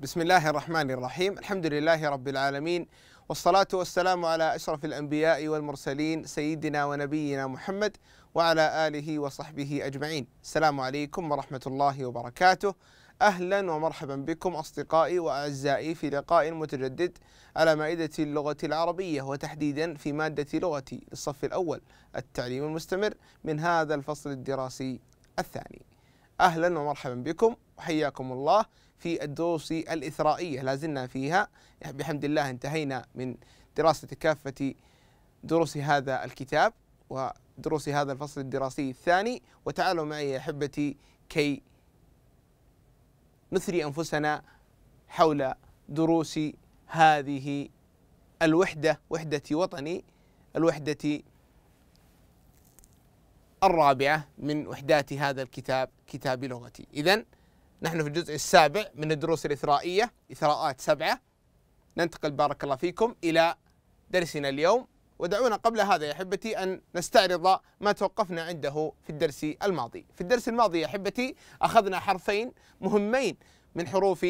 بسم الله الرحمن الرحيم الحمد لله رب العالمين والصلاة والسلام على أشرف الأنبياء والمرسلين سيدنا ونبينا محمد وعلى آله وصحبه أجمعين السلام عليكم ورحمة الله وبركاته أهلا ومرحبا بكم أصدقائي وأعزائي في لقاء متجدد على مائدة اللغة العربية وتحديدا في مادة لغتي للصف الأول التعليم المستمر من هذا الفصل الدراسي الثاني أهلا ومرحبا بكم وحياكم الله في الدروس الإثرائية لازلنا فيها يعني بحمد الله انتهينا من دراسة كافة دروس هذا الكتاب ودروس هذا الفصل الدراسي الثاني وتعالوا معي يا أحبتي كي نثري أنفسنا حول دروس هذه الوحدة وحدة وطني الوحدة الرابعة من وحدات هذا الكتاب كتاب لغتي إذا نحن في الجزء السابع من الدروس الإثرائية إثراءات سبعة ننتقل بارك الله فيكم إلى درسنا اليوم ودعونا قبل هذا يا احبتي ان نستعرض ما توقفنا عنده في الدرس الماضي. في الدرس الماضي يا احبتي اخذنا حرفين مهمين من حروف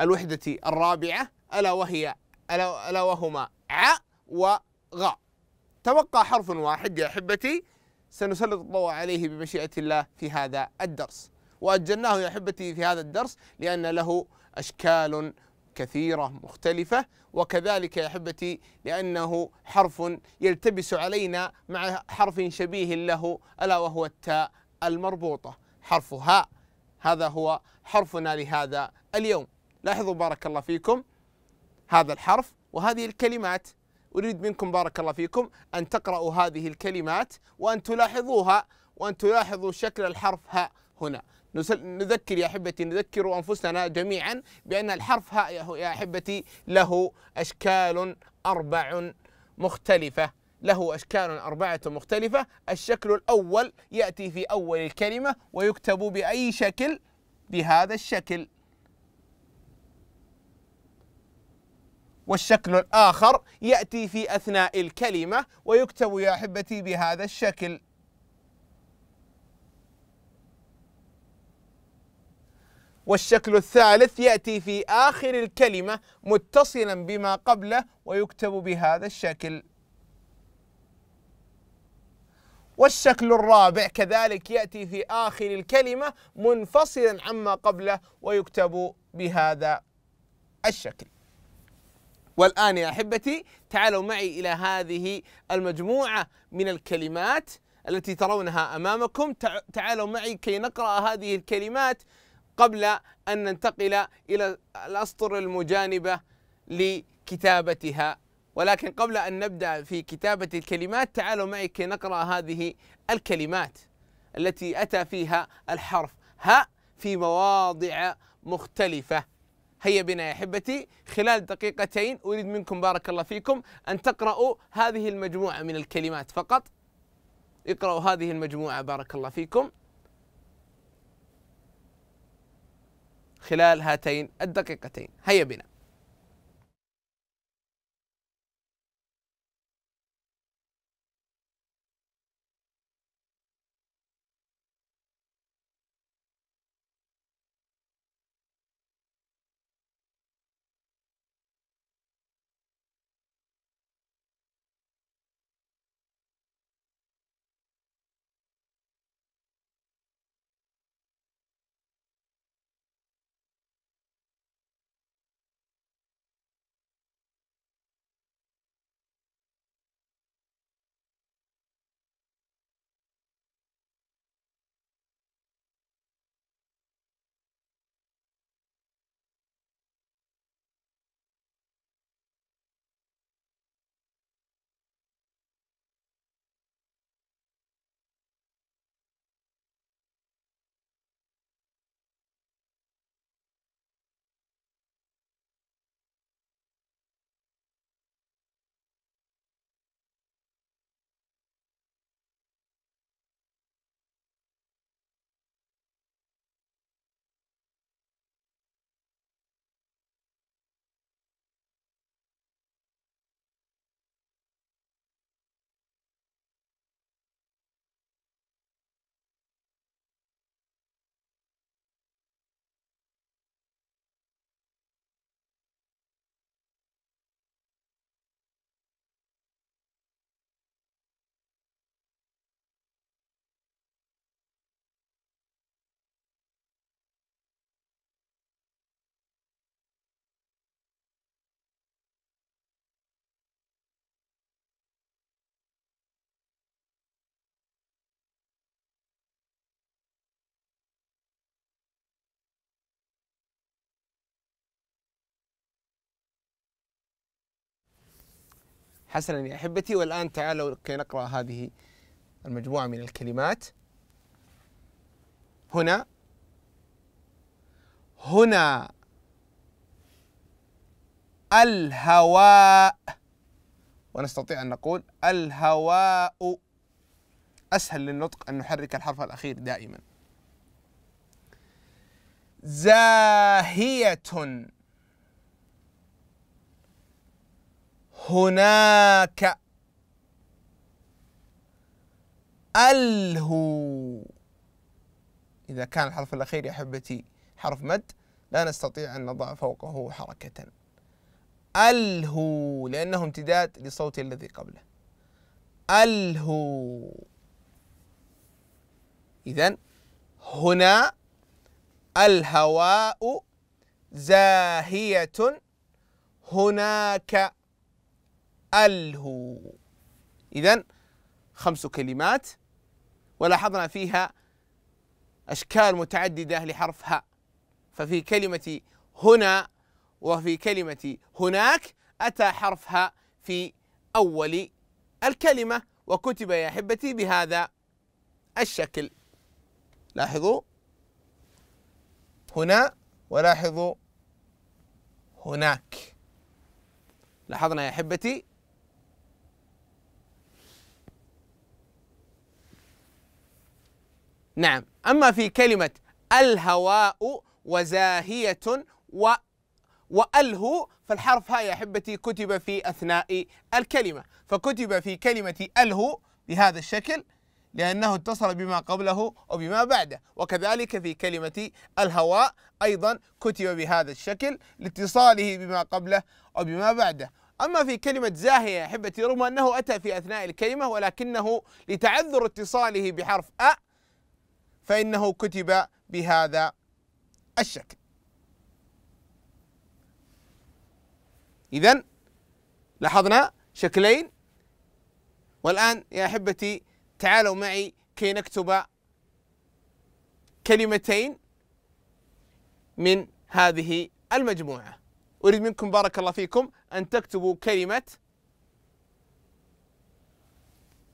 الوحدة الرابعة الا وهي الا, وهما ع وغ. تبقى حرف واحد يا احبتي سنسلط الضوء عليه بمشيئة الله في هذا الدرس. وأجلناه يا أحبتي في هذا الدرس لأن له أشكال كثيرة مختلفة وكذلك يا أحبتي لأنه حرف يلتبس علينا مع حرف شبيه له ألا وهو التاء المربوطة حرف هاء هذا هو حرفنا لهذا اليوم لاحظوا بارك الله فيكم هذا الحرف وهذه الكلمات أريد منكم بارك الله فيكم أن تقرأوا هذه الكلمات وأن تلاحظوها وأن تلاحظوا شكل الحرف هاء هنا نذكر يا احبتي نذكر انفسنا جميعا بان الحرف هاء يا احبتي له اشكال اربع مختلفه له اشكال اربعه مختلفه الشكل الاول ياتي في اول الكلمه ويكتب باي شكل بهذا الشكل والشكل الآخر يأتي في أثناء الكلمة ويكتب يا أحبتي بهذا الشكل والشكل الثالث يأتي في آخر الكلمة متصلا بما قبله ويكتب بهذا الشكل والشكل الرابع كذلك يأتي في آخر الكلمة منفصلا عما قبله ويكتب بهذا الشكل والآن يا أحبتي تعالوا معي إلى هذه المجموعة من الكلمات التي ترونها أمامكم تعالوا معي كي نقرأ هذه الكلمات قبل أن ننتقل إلى الأسطر المجانبة لكتابتها ولكن قبل أن نبدأ في كتابة الكلمات تعالوا معي كي نقرأ هذه الكلمات التي أتى فيها الحرف ها في مواضع مختلفة هيا بنا يا أحبتي خلال دقيقتين أريد منكم بارك الله فيكم أن تقرأوا هذه المجموعة من الكلمات فقط اقرأوا هذه المجموعة بارك الله فيكم خلال هاتين الدقيقتين هيا بنا حسنا يا احبتي والان تعالوا كي نقرا هذه المجموعه من الكلمات هنا هنا الهواء ونستطيع ان نقول الهواء اسهل للنطق ان نحرك الحرف الاخير دائما زاهيه هناك ألهو إذا كان الحرف الأخير يا أحبتي حرف مد لا نستطيع أن نضع فوقه حركة ألهو لأنه امتداد لصوت الذي قبله ألهو إذا هنا الهواء زاهية هناك الهو إذا خمس كلمات ولاحظنا فيها أشكال متعددة لحرف هاء ففي كلمة هنا وفي كلمة هناك أتى حرف هاء في أول الكلمة وكتب يا أحبتي بهذا الشكل لاحظوا هنا ولاحظوا هناك لاحظنا يا أحبتي نعم أما في كلمة الهواء وزاهية و وأله فالحرف ها يا أحبتي كتب في أثناء الكلمة فكتب في كلمة أله بهذا الشكل لأنه اتصل بما قبله وبما بعده وكذلك في كلمة الهواء أيضا كتب بهذا الشكل لاتصاله بما قبله وبما بعده أما في كلمة زاهية يا أحبتي رغم أنه أتى في أثناء الكلمة ولكنه لتعذر اتصاله بحرف أ فإنه كتب بهذا الشكل إذا لاحظنا شكلين والآن يا أحبتي تعالوا معي كي نكتب كلمتين من هذه المجموعة أريد منكم بارك الله فيكم أن تكتبوا كلمة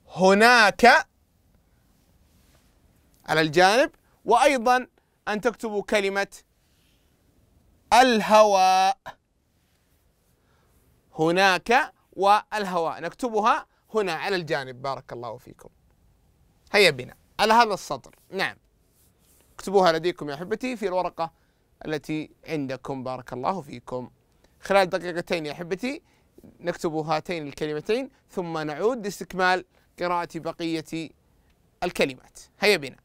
هناك على الجانب وأيضا أن تكتبوا كلمة الهواء هناك والهواء نكتبها هنا على الجانب بارك الله فيكم هيا بنا على هذا السطر نعم اكتبوها لديكم يا أحبتي في الورقة التي عندكم بارك الله فيكم خلال دقيقتين يا أحبتي نكتب هاتين الكلمتين ثم نعود لاستكمال قراءة بقية الكلمات هيا بنا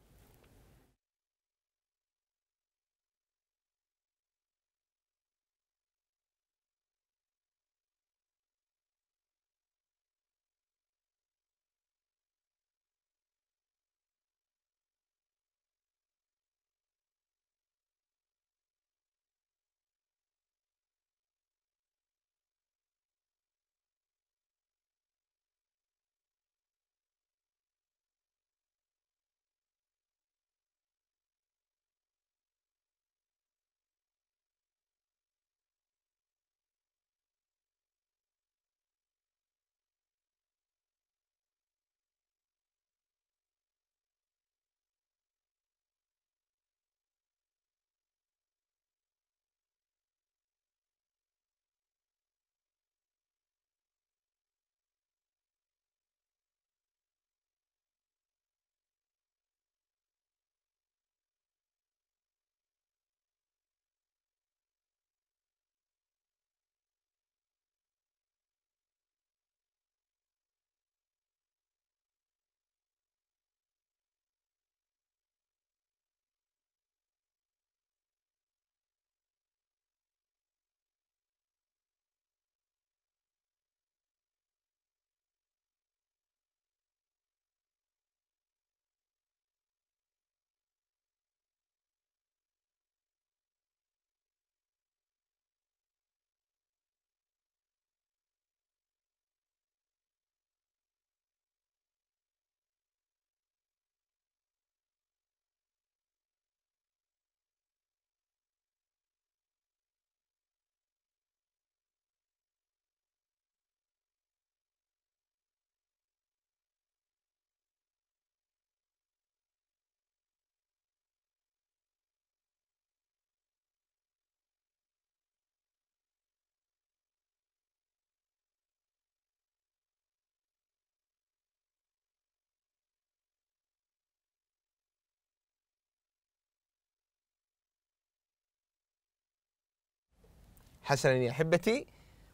حسنا يا أحبتي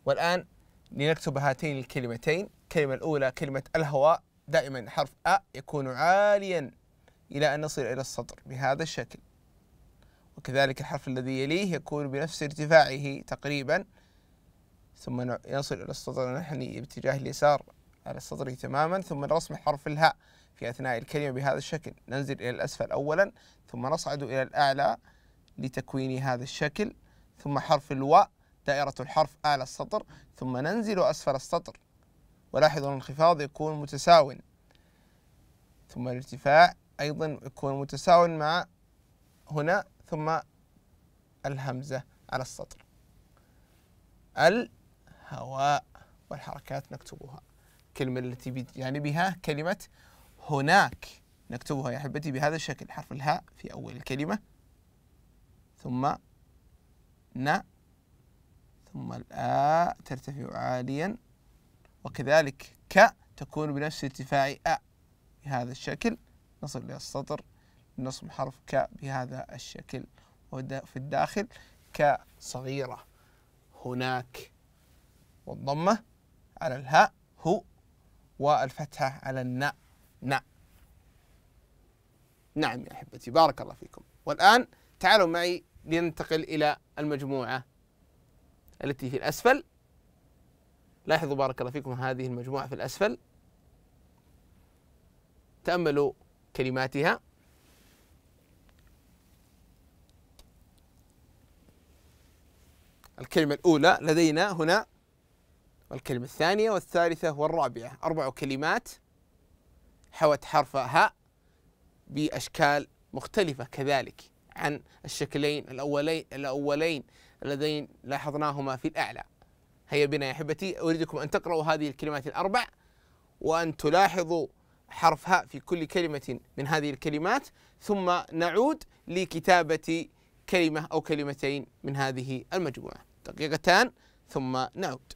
والآن لنكتب هاتين الكلمتين الكلمة الأولى كلمة الهواء دائما حرف أ يكون عاليا إلى أن نصل إلى السطر بهذا الشكل وكذلك الحرف الذي يليه يكون بنفس ارتفاعه تقريبا ثم يصل إلى السطر نحن باتجاه اليسار على السطر تماما ثم نرسم حرف الهاء في أثناء الكلمة بهذا الشكل ننزل إلى الأسفل أولا ثم نصعد إلى الأعلى لتكوين هذا الشكل ثم حرف الواء دائرة الحرف أعلى السطر ثم ننزل أسفل السطر ولاحظوا الانخفاض يكون متساو ثم الارتفاع أيضا يكون متساو مع هنا ثم الهمزة على السطر الهواء والحركات نكتبها الكلمة التي بجانبها يعني كلمة هناك نكتبها يا حبتي بهذا الشكل حرف الهاء في أول الكلمة ثم ن ثم الآ ترتفع عاليا وكذلك ك تكون بنفس ارتفاع أ بهذا الشكل نصل إلى السطر نصب حرف ك بهذا الشكل وفي الداخل ك صغيرة هناك والضمة على الهاء هو والفتحة على الناء ناء نعم يا أحبتي بارك الله فيكم والآن تعالوا معي لننتقل إلى المجموعة التي في الأسفل لاحظوا بارك الله فيكم هذه المجموعة في الأسفل تأملوا كلماتها الكلمة الأولى لدينا هنا والكلمة الثانية والثالثة والرابعة أربع كلمات حوت حرف هاء بأشكال مختلفة كذلك عن الشكلين الأولين الأولين اللذين لاحظناهما في الأعلى هيا بنا يا أحبتي أريدكم أن تقرأوا هذه الكلمات الأربع وأن تلاحظوا حرفها في كل كلمة من هذه الكلمات ثم نعود لكتابة كلمة أو كلمتين من هذه المجموعة دقيقتان ثم نعود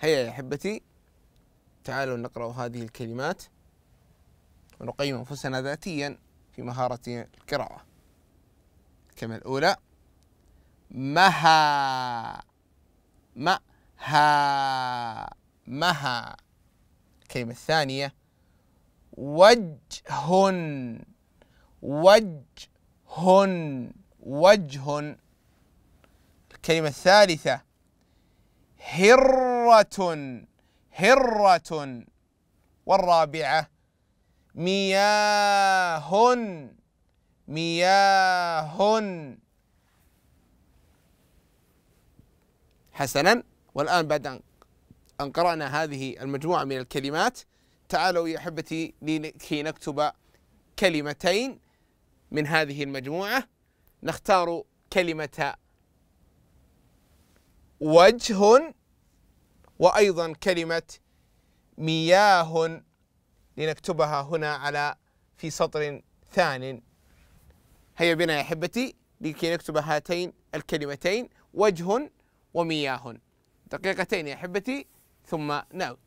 هيا يا أحبتي تعالوا نقرأ هذه الكلمات ونقيم أنفسنا ذاتيا في مهارة القراءة الكلمة الأولى مها مها مها الكلمة الثانية وجه وجه وجه الكلمة الثالثة هرة هرة والرابعة مياه مياه حسنا والآن بعد أن قرأنا هذه المجموعة من الكلمات تعالوا يا أحبتي لكي نكتب كلمتين من هذه المجموعة نختار كلمة وجه وأيضا كلمة مياه لنكتبها هنا على في سطر ثان هيا بنا يا أحبتي لكي نكتب هاتين الكلمتين وجه ومياه دقيقتين يا أحبتي ثم نعود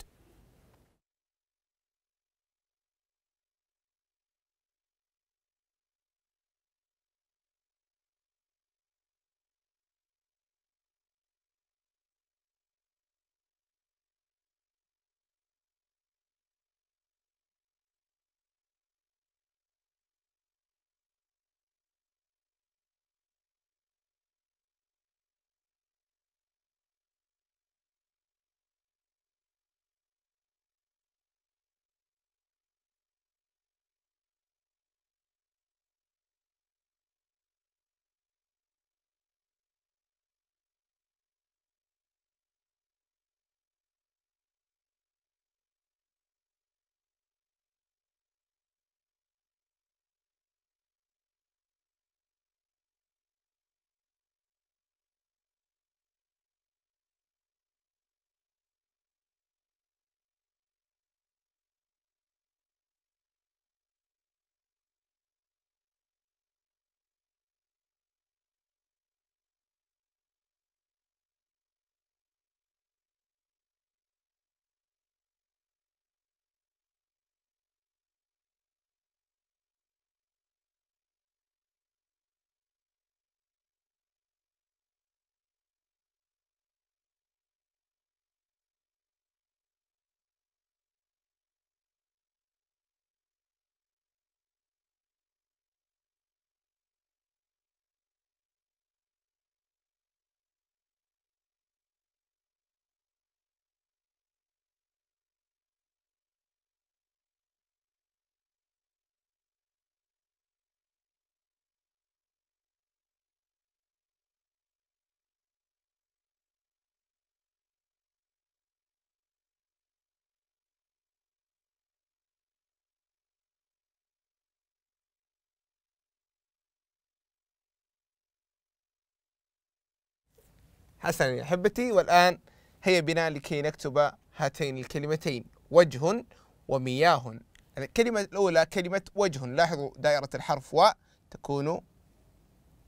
حسنا يا أحبتي والآن هيا بنا لكي نكتب هاتين الكلمتين وجه ومياه الكلمة الأولى كلمة وجه لاحظوا دائرة الحرف و تكون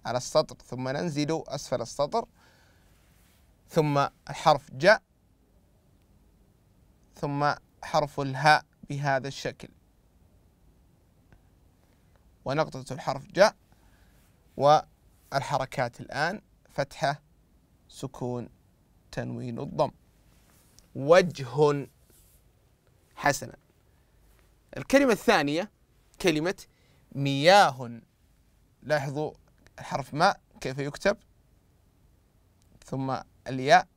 على السطر ثم ننزل أسفل السطر ثم الحرف جاء ثم حرف الهاء بهذا الشكل ونقطة الحرف جاء والحركات الآن فتحة سكون تنوين الضم وجه حسنا الكلمة الثانية كلمة مياه لاحظوا حرف ماء كيف يكتب ثم الياء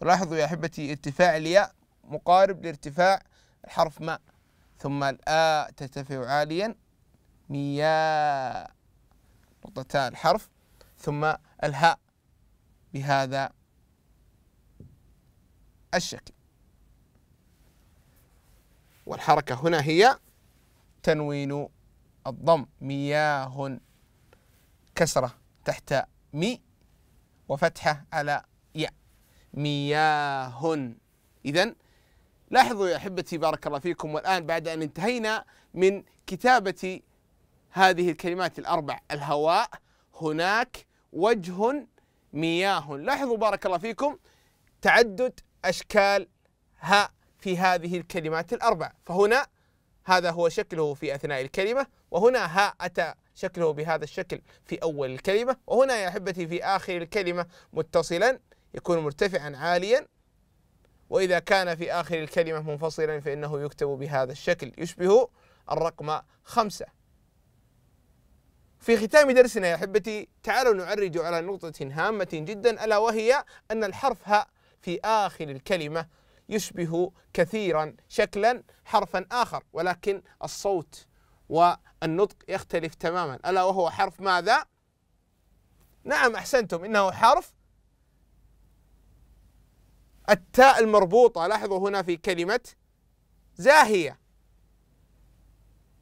ولاحظوا يا أحبتي ارتفاع الياء مقارب لارتفاع الحرف ماء ثم الاء ترتفع عاليا مياه نقطتا الحرف ثم الهاء بهذا الشكل والحركة هنا هي تنوين الضم مياه كسرة تحت مي وفتحة على يا مياه إذا لاحظوا يا أحبتي بارك الله فيكم والآن بعد أن انتهينا من كتابة هذه الكلمات الأربع الهواء هناك وجه مياه لاحظوا بارك الله فيكم تعدد أشكال ها في هذه الكلمات الأربع فهنا هذا هو شكله في أثناء الكلمة وهنا ها أتى شكله بهذا الشكل في أول الكلمة وهنا يا أحبتي في آخر الكلمة متصلا يكون مرتفعا عاليا وإذا كان في آخر الكلمة منفصلا فإنه يكتب بهذا الشكل يشبه الرقم خمسة في ختام درسنا يا احبتي تعالوا نعرج على نقطة هامة جدا الا وهي ان الحرف هاء في اخر الكلمة يشبه كثيرا شكلا حرفا اخر ولكن الصوت والنطق يختلف تماما الا وهو حرف ماذا؟ نعم احسنتم انه حرف التاء المربوطة لاحظوا هنا في كلمة زاهية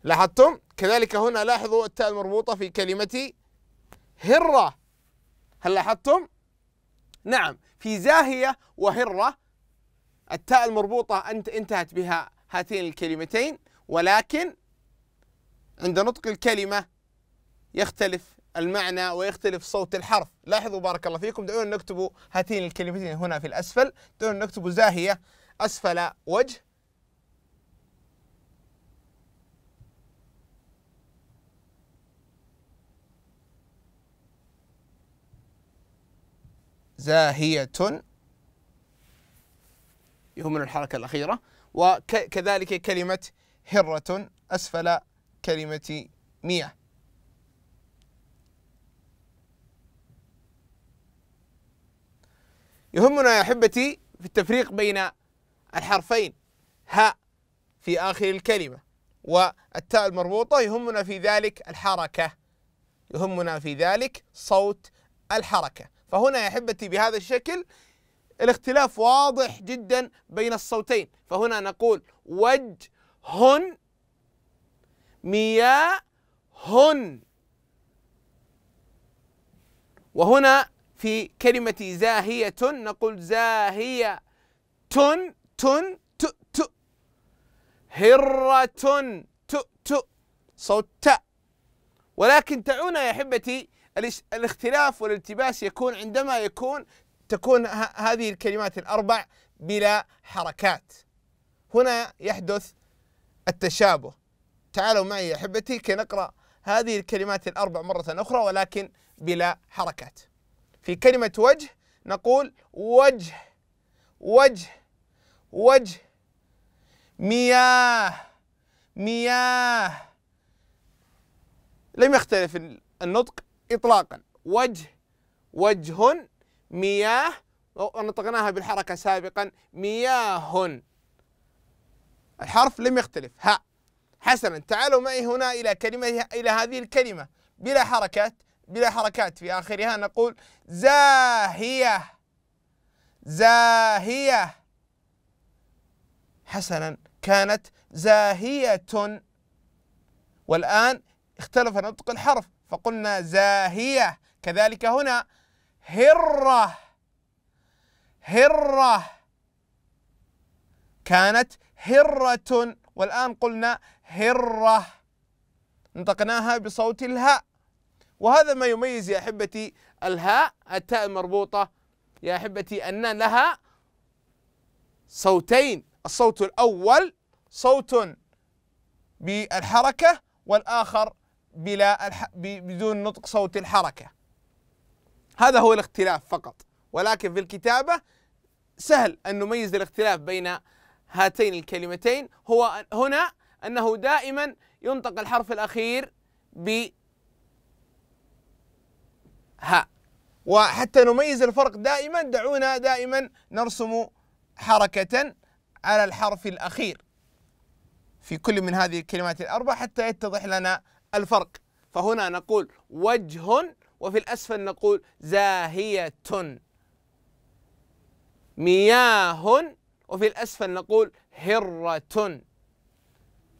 لاحظتم كذلك هنا لاحظوا التاء المربوطة في كلمة هرة هل لاحظتم نعم في زاهية وهرة التاء المربوطة أنت انتهت بها هاتين الكلمتين ولكن عند نطق الكلمة يختلف المعنى ويختلف صوت الحرف لاحظوا بارك الله فيكم دعونا نكتب هاتين الكلمتين هنا في الأسفل دعونا نكتب زاهية أسفل وجه زاهية يهمنا الحركة الأخيرة وكذلك كلمة هرة أسفل كلمة مياه يهمنا يا أحبتي في التفريق بين الحرفين هاء في آخر الكلمة والتاء المربوطة يهمنا في ذلك الحركة يهمنا في ذلك صوت الحركة فهنا يا احبتي بهذا الشكل الاختلاف واضح جدا بين الصوتين فهنا نقول وجهن هن وهنا في كلمة زاهية نقول زاهية تن تن ت هرة ت صوت ولكن تعونا يا احبتي الاختلاف والالتباس يكون عندما يكون تكون هذه الكلمات الأربع بلا حركات هنا يحدث التشابه تعالوا معي يا أحبتي كي نقرأ هذه الكلمات الأربع مرة أخرى ولكن بلا حركات في كلمة وجه نقول وجه وجه وجه مياه مياه لم يختلف النطق إطلاقا وجه وجه مياه ونطقناها بالحركة سابقا مياه الحرف لم يختلف هاء حسنا تعالوا معي هنا إلى كلمة إلى هذه الكلمة بلا حركات بلا حركات في آخرها نقول زاهية زاهية حسنا كانت زاهية والآن اختلف نطق الحرف فقلنا زاهية كذلك هنا هرة هرة كانت هرة والآن قلنا هرة نطقناها بصوت الهاء وهذا ما يميز يا أحبتي الهاء التاء المربوطة يا أحبتي أن لها صوتين الصوت الأول صوت بالحركة والآخر بلا الح... بدون نطق صوت الحركة هذا هو الاختلاف فقط ولكن في الكتابة سهل أن نميز الاختلاف بين هاتين الكلمتين هو هنا أنه دائما ينطق الحرف الأخير ب ها وحتى نميز الفرق دائما دعونا دائما نرسم حركة على الحرف الأخير في كل من هذه الكلمات الأربع حتى يتضح لنا الفرق فهنا نقول وجه وفي الأسفل نقول زاهية مياه وفي الأسفل نقول هرة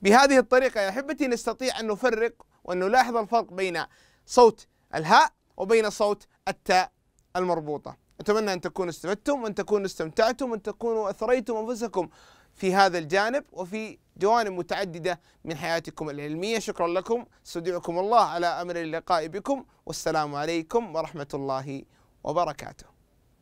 بهذه الطريقة يا أحبتي نستطيع أن نفرق وأن نلاحظ الفرق بين صوت الهاء وبين صوت التاء المربوطة أتمنى أن تكونوا استفدتم وأن تكونوا استمتعتم وأن تكونوا أثريتم أنفسكم في هذا الجانب وفي جوانب متعددة من حياتكم العلمية شكرا لكم استودعكم الله على أمر اللقاء بكم والسلام عليكم ورحمة الله وبركاته